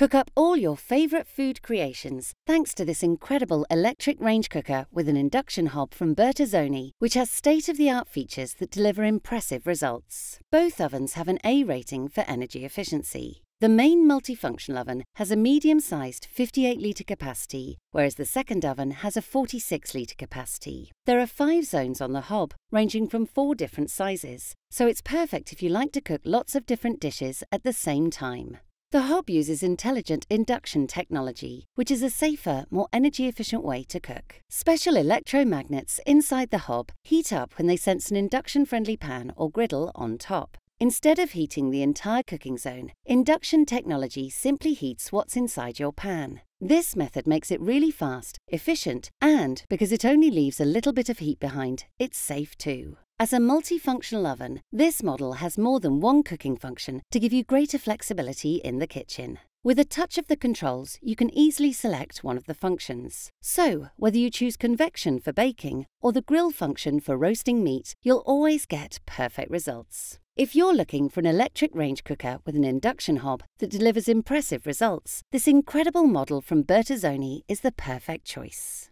Cook up all your favourite food creations thanks to this incredible electric range cooker with an induction hob from Bertazzoni, which has state-of-the-art features that deliver impressive results. Both ovens have an A rating for energy efficiency. The main multifunctional oven has a medium-sized 58-litre capacity, whereas the second oven has a 46-litre capacity. There are five zones on the hob, ranging from four different sizes, so it's perfect if you like to cook lots of different dishes at the same time. The hob uses intelligent induction technology, which is a safer, more energy efficient way to cook. Special electromagnets inside the hob heat up when they sense an induction friendly pan or griddle on top. Instead of heating the entire cooking zone, induction technology simply heats what's inside your pan. This method makes it really fast, efficient, and because it only leaves a little bit of heat behind, it's safe too. As a multifunctional oven, this model has more than one cooking function to give you greater flexibility in the kitchen. With a touch of the controls, you can easily select one of the functions. So, whether you choose convection for baking or the grill function for roasting meat, you'll always get perfect results. If you're looking for an electric range cooker with an induction hob that delivers impressive results, this incredible model from Bertazzoni is the perfect choice.